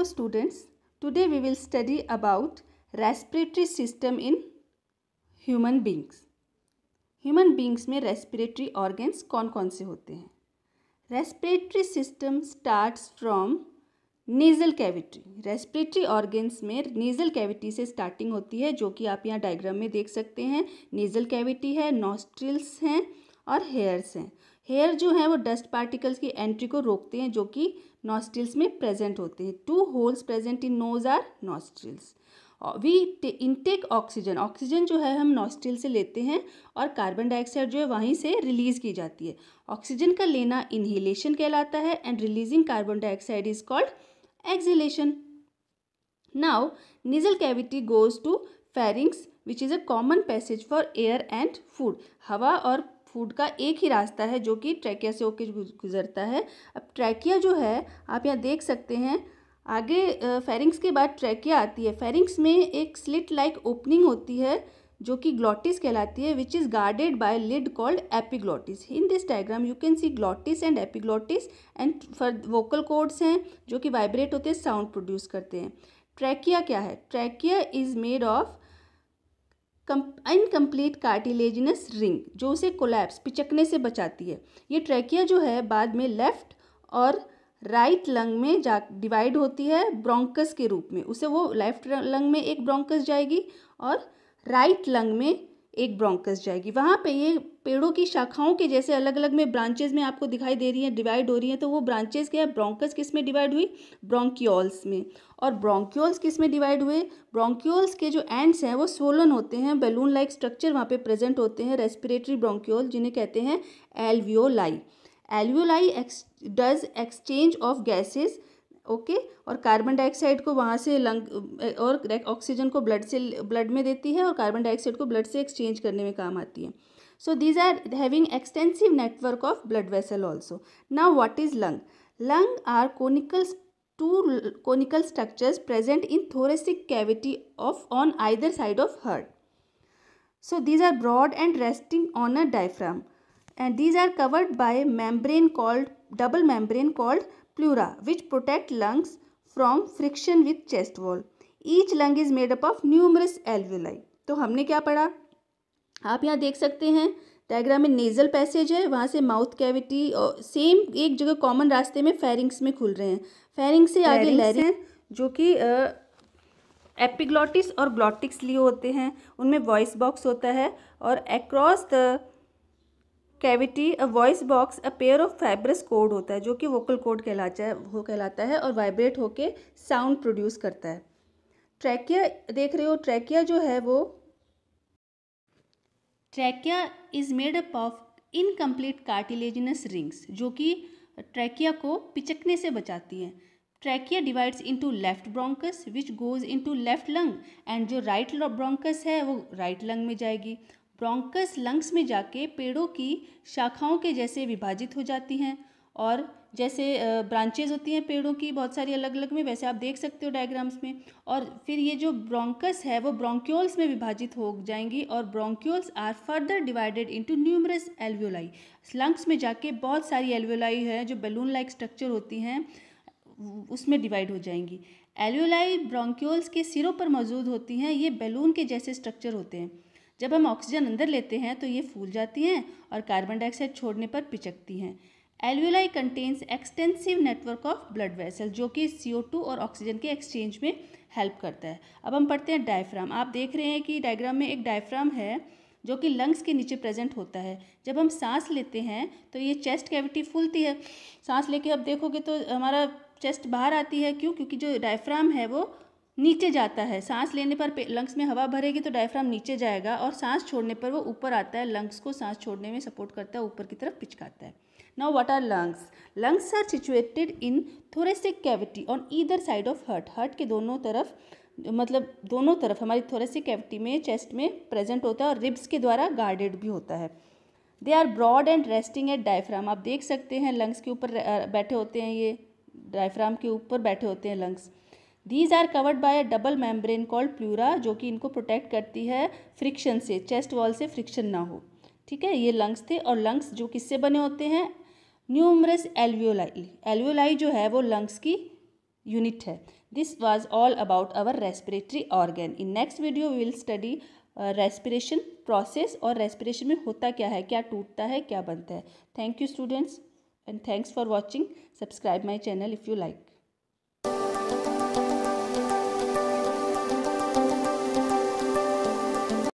Hello students, today we will study about respiratory system in human beings. Human beings में respiratory organs कौन कौन से होते हैं respiratory system starts from nasal cavity respiratory organs में nasal cavity से starting होती है जो कि आप यहाँ डायग्राम में देख सकते हैं नेजल कैविटी है नॉस्ट्रिल्स हैं और हेयर्स हैं हेयर जो है वो डस्ट पार्टिकल्स की एंट्री को रोकते हैं जो कि नॉस्ट्रिल्स में प्रेजेंट होते हैं two holes present in nose or nostrils we intake oxygen oxygen जो है हम नॉस्ट्रिल से लेते हैं और कार्बन डाइऑक्साइड जो है वहीं से रिलीज़ की जाती है ऑक्सीजन का लेना इनहेलेशन कहलाता है and releasing carbon dioxide is called exhalation now nasal cavity goes to pharynx which is a common passage for air and food हवा और फूड का एक ही रास्ता है जो कि ट्रैकिया से होकर गुजरता है अब ट्रैकिया जो है आप यहाँ देख सकते हैं आगे फेरिंग्स के बाद ट्रैकिया आती है फेरिंग्स में एक स्लिट लाइक ओपनिंग होती है जो कि ग्लॉटिस कहलाती है which is guarded by lid called epiglottis in this diagram you can see glottis and epiglottis and for vocal cords हैं जो कि वाइब्रेट होते हैं साउंड प्रोड्यूस करते हैं ट्रैकिया क्या है trachea is made of incomplete cartilaginous ring जो उसे कोलैप्स पिचकने से बचाती है ये ट्रैकिया जो है बाद में लेफ्ट और राइट लंग में जा डिवाइड होती है ब्रोंकस के रूप में उसे वो लेफ्ट लंग में एक ब्रोंकस जाएगी और राइट लंग में एक ब्रोंकस जाएगी वहाँ पे ये पेड़ों की शाखाओं के जैसे अलग अलग में ब्रांचेज में आपको दिखाई दे रही हैं डिवाइड हो रही हैं तो वो ब्रांचेज क्या है ब्रोंकस किस में डिवाइड हुई ब्रोंक्योल्स में और ब्रोंक्योल्स किस में डिवाइड हुए ब्रोंक्योल्स के जो एंड्स हैं वो सोलन होते हैं बैलून लाइक स्ट्रक्चर वहाँ पर प्रेजेंट होते हैं रेस्पिरेटरी ब्रोंक्योल जिन्हें कहते हैं alveoli alveoli does exchange of gases okay और कार्बन डाइऑक्साइड को वहाँ से लंग और ऑक्सीजन को ब्लड से ब्लड में देती है और कार्बन डाइऑक्साइड को ब्लड से एक्सचेंज करने में काम आती है so these are having extensive network of blood vessel also now what is lung lung are conical two conical structures present in thoracic cavity of on either side of heart so these are broad and resting on a diaphragm and these are covered by membrane called double membrane called pleura which protect lungs from friction with chest wall. Each lung is made up of numerous alveoli. तो हमने क्या पढ़ा आप यहाँ देख सकते हैं diagram में नेजल पैसेज है वहाँ से माउथ कैविटी और सेम एक जगह कॉमन रास्ते में फेरिंग्स में खुल रहे हैं फेरिंग्स से आगे लहरें हैं जो कि एपिग्लॉटिस और ग्लॉटिक्स लिए होते हैं उनमें वॉइस बॉक्स होता है और across the cavity a voice box a pair of fibrous cord होता है जो कि वोकल कोड कहलाता है वो कहलाता है और वाइब्रेट होके साउंड प्रोड्यूस करता है ट्रैकिया देख रहे हो ट्रैकिया जो है वो trachea is made up of incomplete cartilaginous rings जो कि ट्रैकिया को पिचकने से बचाती हैं trachea divides into left bronchus which goes into left lung and जो राइट ब्रोंकस है वो राइट लंग में जाएगी ब्रोंकस लंग्स में जाके पेड़ों की शाखाओं के जैसे विभाजित हो जाती हैं और जैसे ब्रांचेज होती हैं पेड़ों की बहुत सारी अलग अलग में वैसे आप देख सकते हो डायग्राम्स में और फिर ये जो ब्रोंकस है वो ब्रोंक्योल्स में विभाजित हो जाएंगी और bronchioles are further divided into numerous alveoli lungs में जाके बहुत सारी एल्वियोलाई है जो बैलून लाइक स्ट्रक्चर होती हैं उसमें डिवाइड हो जाएंगी एल्वियोलाई ब्रोंक्योल्स के सिरों पर मौजूद होती हैं ये बैलून के जैसे स्ट्रक्चर होते हैं जब हम ऑक्सीजन अंदर लेते हैं तो ये फूल जाती हैं और कार्बन डाइऑक्साइड छोड़ने पर पिचकती हैं alveoli contains extensive network of blood vessel जो कि सी और ऑक्सीजन के एक्सचेंज में हेल्प करता है अब हम पढ़ते हैं डायफ्राम आप देख रहे हैं कि डायग्राम में एक डायफ्राम है जो कि लंग्स के नीचे प्रेजेंट होता है जब हम सांस लेते हैं तो ये चेस्ट कैविटी फूलती है सांस लेके अब देखोगे तो हमारा चेस्ट बाहर आती है क्यों क्योंकि जो डायफ्राम है वो नीचे जाता है सांस लेने पर लंग्स में हवा भरेगी तो डायफ्राम नीचे जाएगा और सांस छोड़ने पर वो ऊपर आता है लंग्स को सांस छोड़ने में सपोर्ट करता है ऊपर की तरफ पिचकाता है now what are lungs lungs are situated in थोड़े से cavity on either side of heart heart के दोनों तरफ मतलब दोनों तरफ हमारी थोड़े से कैविटी में चेस्ट में प्रेजेंट होता है और रिब्स के द्वारा गार्डेड भी होता है they are broad and resting at diaphragm आप देख सकते हैं लंग्स के ऊपर बैठे होते हैं ये डायफ्राम के ऊपर बैठे होते हैं lungs these are covered by a double membrane called pleura जो कि इनको प्रोटेक्ट करती है फ्रिक्शन से चेस्ट वॉल से फ्रिक्शन ना हो ठीक है ये लंग्स थे और लंग्स जो किससे बने होते हैं न्यूमरस एल्वियोलाई एल्वियोलाई जो है वो लंग्स की यूनिट है this was all about our respiratory organ in next video we will study respiration process और रेस्पिरेशन में होता क्या है क्या टूटता है क्या बनता है thank you students and thanks for watching subscribe my channel if you like